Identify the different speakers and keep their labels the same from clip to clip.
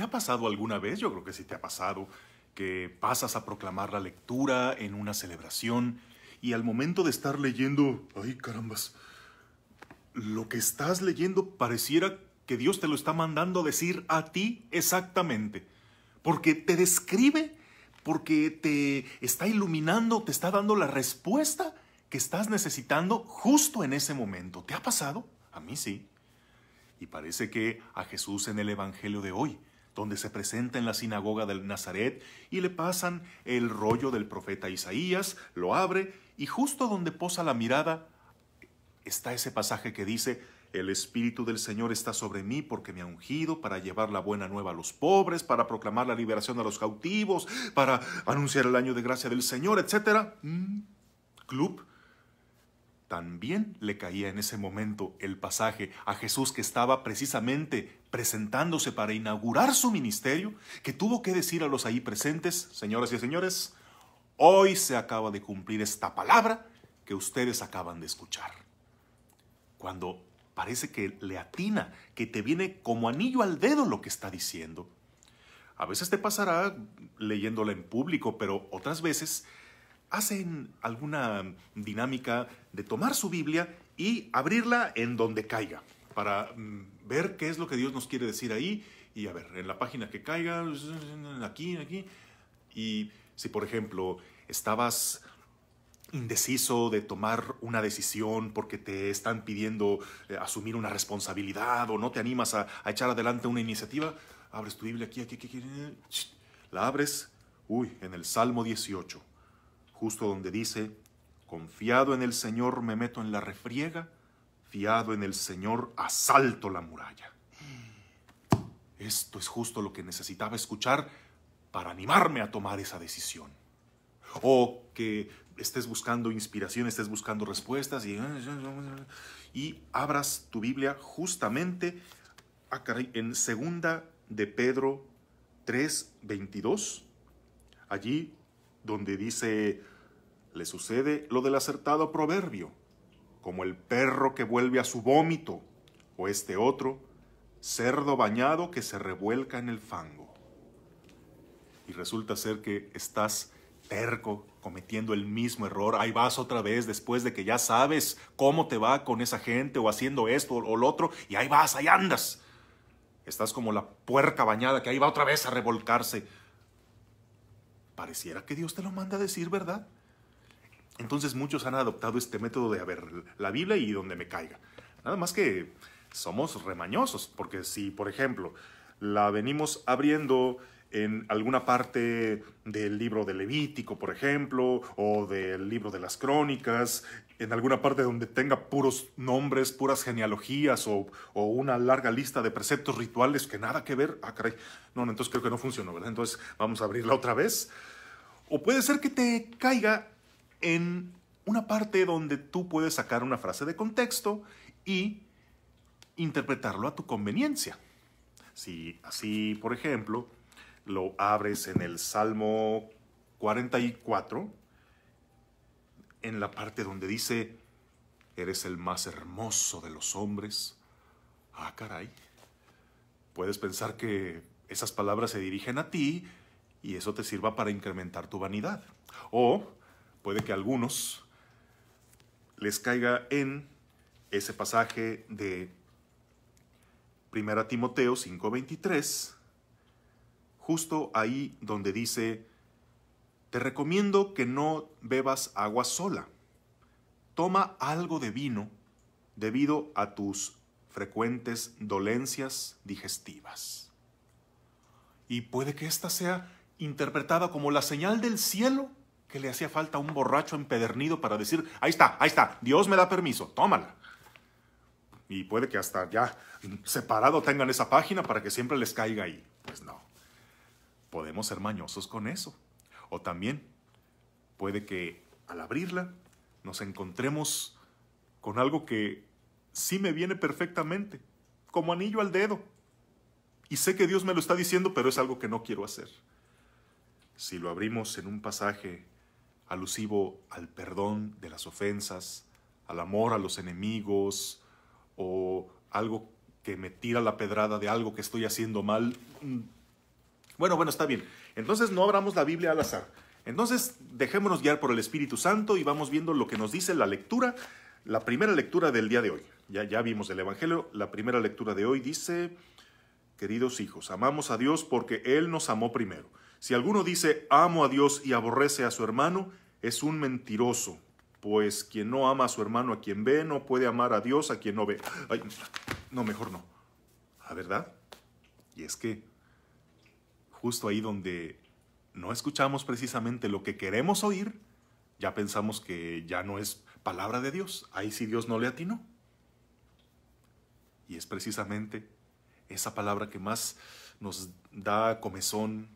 Speaker 1: ¿Te ha pasado alguna vez? Yo creo que sí te ha pasado, que pasas a proclamar la lectura en una celebración y al momento de estar leyendo, ay carambas, lo que estás leyendo pareciera que Dios te lo está mandando a decir a ti exactamente, porque te describe, porque te está iluminando, te está dando la respuesta que estás necesitando justo en ese momento. ¿Te ha pasado? A mí sí. Y parece que a Jesús en el Evangelio de hoy donde se presenta en la sinagoga del Nazaret y le pasan el rollo del profeta Isaías, lo abre y justo donde posa la mirada está ese pasaje que dice, el Espíritu del Señor está sobre mí porque me ha ungido para llevar la buena nueva a los pobres, para proclamar la liberación a los cautivos, para anunciar el año de gracia del Señor, etc. Mm, club. También le caía en ese momento el pasaje a Jesús que estaba precisamente presentándose para inaugurar su ministerio, que tuvo que decir a los ahí presentes, señoras y señores, hoy se acaba de cumplir esta palabra que ustedes acaban de escuchar. Cuando parece que le atina, que te viene como anillo al dedo lo que está diciendo. A veces te pasará leyéndola en público, pero otras veces hacen alguna dinámica de tomar su Biblia y abrirla en donde caiga para mm, ver qué es lo que Dios nos quiere decir ahí y a ver, en la página que caiga, aquí, aquí. Y si, por ejemplo, estabas indeciso de tomar una decisión porque te están pidiendo eh, asumir una responsabilidad o no te animas a, a, echar adelante una iniciativa, abres tu Biblia aquí, aquí, aquí, aquí. La abres, uy, en el Salmo 18, justo donde dice, confiado en el Señor me meto en la refriega Fiado en el Señor, asalto la muralla. Esto es justo lo que necesitaba escuchar para animarme a tomar esa decisión. O que estés buscando inspiración, estés buscando respuestas y, abras tu Biblia justamente ah, en segunda de Pedro 3, 22, allí donde dice, le sucede lo del acertado proverbio como el perro que vuelve a su vómito, o este otro, cerdo bañado que se revuelca en el fango. Y resulta ser que estás perco, cometiendo el mismo error, ahí vas otra vez después de que ya sabes cómo te va con esa gente o haciendo esto o lo otro, y ahí vas, ahí andas. Estás como la puerca bañada que ahí va otra vez a revolcarse. Pareciera que Dios te lo manda a decir, ¿verdad? Entonces muchos han adoptado este método de, a ver, la Biblia y donde me caiga. Nada más que somos remañosos, porque si, por ejemplo, la venimos abriendo en alguna parte del libro de Levítico, por ejemplo, o del libro de las crónicas, en alguna parte donde tenga puros nombres, puras genealogías o, una larga lista de preceptos rituales que nada que ver. Ah, caray. No, no, entonces creo que no funcionó, ¿verdad? Entonces vamos a abrirla otra vez. O puede ser que te caiga en una parte donde tú puedes sacar una frase de contexto y interpretarlo a tu conveniencia. Si así, por ejemplo, lo abres en el Salmo 44, en la parte donde dice, eres el más hermoso de los hombres. Ah, caray. Puedes pensar que esas palabras se dirigen a ti y eso te sirva para incrementar tu vanidad. O puede que a algunos les caiga en ese pasaje de 1 Timoteo 5:23, justo ahí donde dice, te recomiendo que no bebas agua sola, toma algo de vino debido a tus frecuentes dolencias digestivas. Y puede que esta sea interpretada como la señal del cielo que le hacía falta un borracho empedernido para decir, ahí está, ahí está, Dios me da permiso, tómala. Y puede que hasta ya separado tengan esa página para que siempre les caiga ahí. Pues no. Podemos ser mañosos con eso. O también puede que al abrirla nos encontremos con algo que sí me viene perfectamente, como anillo al dedo. Y sé que Dios me lo está diciendo, pero es algo que no quiero hacer. Si lo abrimos en un pasaje alusivo al perdón de las ofensas, al amor a los enemigos o algo que me tira la pedrada de algo que estoy haciendo mal. Mm, bueno, bueno, está bien. Entonces no abramos la Biblia al azar. Entonces dejémonos guiar por el Espíritu Santo y vamos viendo lo que nos dice la lectura, la primera lectura del día de hoy. Ya, vimos el Evangelio, la primera lectura de hoy dice, queridos hijos, amamos a Dios porque Él nos amó primero. Si alguno dice, amo a Dios y aborrece a su hermano, es un mentiroso, pues quien no ama a su hermano a quien ve, no puede amar a Dios a quien no ve. no, mejor no. ¿A verdad? Y es que justo ahí donde no escuchamos precisamente lo que queremos oír, ya pensamos que ya no es palabra de Dios. Ahí sí Dios no le atinó. Y es precisamente esa palabra que más nos da comezón,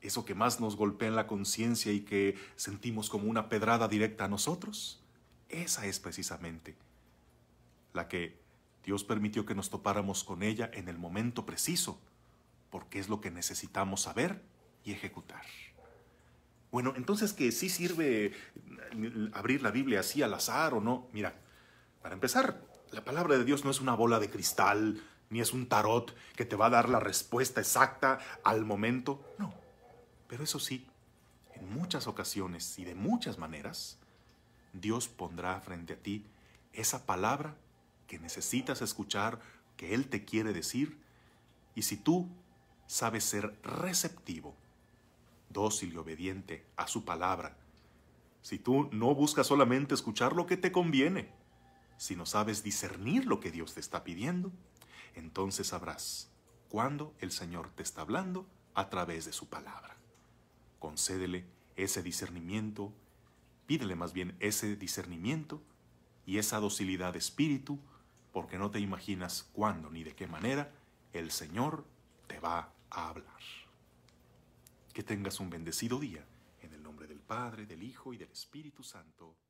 Speaker 1: eso que más nos golpea en la conciencia y que sentimos como una pedrada directa a nosotros, esa es precisamente la que Dios permitió que nos topáramos con ella en el momento preciso, porque es lo que necesitamos saber y ejecutar. Bueno, entonces que sí sirve abrir la Biblia así al azar o no. Mira, para empezar, la palabra de Dios no es una bola de cristal, ni es un tarot que te va a dar la respuesta exacta al momento. No, pero eso sí, en muchas ocasiones y de muchas maneras, Dios pondrá frente a ti esa palabra que necesitas escuchar, que Él te quiere decir, y si tú sabes ser receptivo, dócil y obediente a su palabra, si tú no buscas solamente escuchar lo que te conviene, sino sabes discernir lo que Dios te está pidiendo, entonces sabrás cuándo el Señor te está hablando a través de su palabra concédele ese discernimiento, pídele más bien ese discernimiento y esa docilidad de espíritu, porque no te imaginas cuándo ni de qué manera el Señor te va a hablar. Que tengas un bendecido día, en el nombre del Padre, del Hijo y del Espíritu Santo.